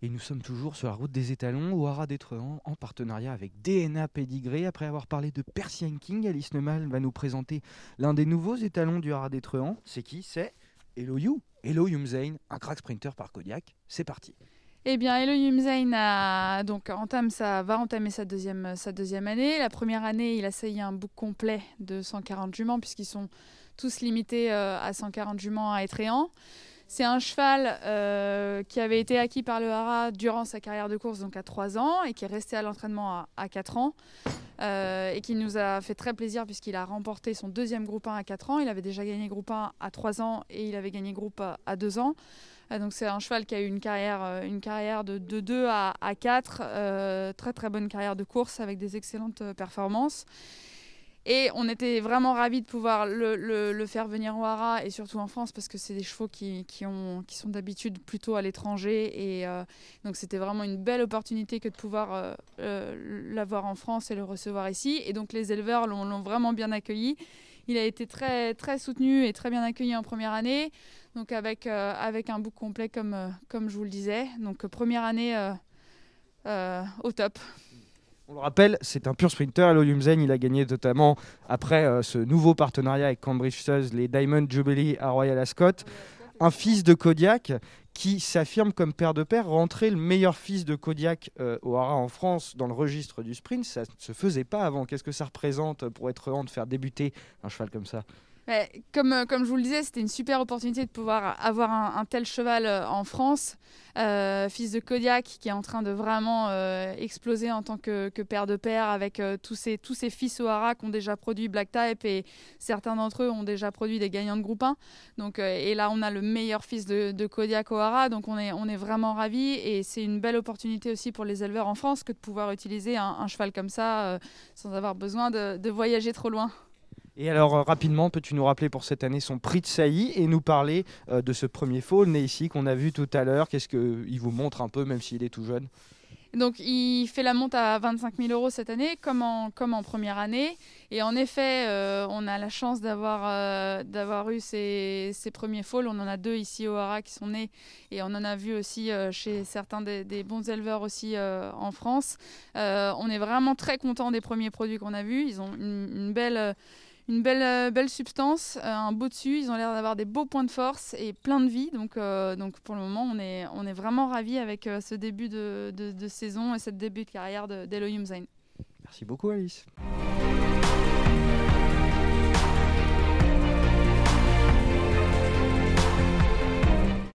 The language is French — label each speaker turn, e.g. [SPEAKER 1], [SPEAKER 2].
[SPEAKER 1] Et nous sommes toujours sur la route des étalons au Haras d'Etrehan en partenariat avec DNA Pedigree. Après avoir parlé de Persian King, Alice Neumann va nous présenter l'un des nouveaux étalons du Haras d'Etrehan. C'est qui C'est Hello You. Hello un crack sprinter par Kodiak. C'est parti.
[SPEAKER 2] Eh bien, Hello donc, entame ça va entamer sa deuxième, sa deuxième année. La première année, il a essayé un bouc complet de 140 juments puisqu'ils sont tous limités euh, à 140 juments à étréant c'est un cheval euh, qui avait été acquis par le Hara durant sa carrière de course, donc à 3 ans, et qui est resté à l'entraînement à, 4 ans, euh, et qui nous a fait très plaisir puisqu'il a remporté son deuxième groupe 1 à 4 ans. Il avait déjà gagné groupe 1 à 3 ans et il avait gagné groupe à, 2 ans. Euh, donc c'est un cheval qui a eu une carrière, une carrière de, 2 à, à 4, très très bonne carrière de course avec des excellentes performances. Et on était vraiment ravis de pouvoir le, faire venir au Hara et surtout en France parce que c'est des chevaux qui, ont, qui sont d'habitude plutôt à l'étranger. Et euh, donc c'était vraiment une belle opportunité que de pouvoir euh, euh, l'avoir en France et le recevoir ici. Et donc les éleveurs l'ont vraiment bien accueilli. Il a été très, très soutenu et très bien accueilli en première année, donc avec, avec un bouc complet comme, comme je vous le disais. Donc première année au top.
[SPEAKER 1] On le rappelle, c'est un pur sprinter. L'Olium il a gagné notamment après euh, ce nouveau partenariat avec Cambridge les Diamond Jubilee à Royal Ascot. Un fils de Kodiak qui s'affirme comme père de père. Rentrer le meilleur fils de Kodiak euh, au Hara en France dans le registre du sprint, ça ne se faisait pas avant. Qu'est-ce que ça représente pour être heureux de faire débuter un cheval comme ça
[SPEAKER 2] euh, comme, je vous le disais, c'était une super opportunité de pouvoir avoir un, tel cheval euh, en France. Euh, fils de Kodiak, qui est en train de vraiment exploser en tant que, père de père avec tous, ses, tous fils O'Hara qui ont déjà produit Black Type et certains d'entre eux ont déjà produit des gagnants de groupe 1. Donc, et là, on a le meilleur fils de, de Kodiak O'Hara. Donc, on est, vraiment ravis et c'est une belle opportunité aussi pour les éleveurs en France que de pouvoir utiliser un, cheval comme ça sans avoir besoin de voyager trop loin.
[SPEAKER 1] Et alors, euh, rapidement, peux-tu nous rappeler pour cette année son prix de saillie et nous parler euh, de ce premier foal né ici qu'on a vu tout à l'heure Qu'est-ce qu'il vous montre un peu, même s'il est tout jeune
[SPEAKER 2] donc il fait la monte à 25 000 euros cette année, comme en, comme en première année. Et en effet, euh, on a la chance d'avoir d'avoir eu ces, premiers folles On en a deux ici au Hara qui sont nés et on en a vu aussi chez certains des, bons éleveurs aussi en France. on est vraiment très content des premiers produits qu'on a vus. Ils ont une belle une belle, euh, belle substance, euh, un beau dessus. Ils ont l'air d'avoir des beaux points de force et plein de vie. Donc, euh, donc pour le moment, on est, on est vraiment ravis avec ce début de, saison et cette début de carrière d'Elohim
[SPEAKER 1] Merci beaucoup, Alice.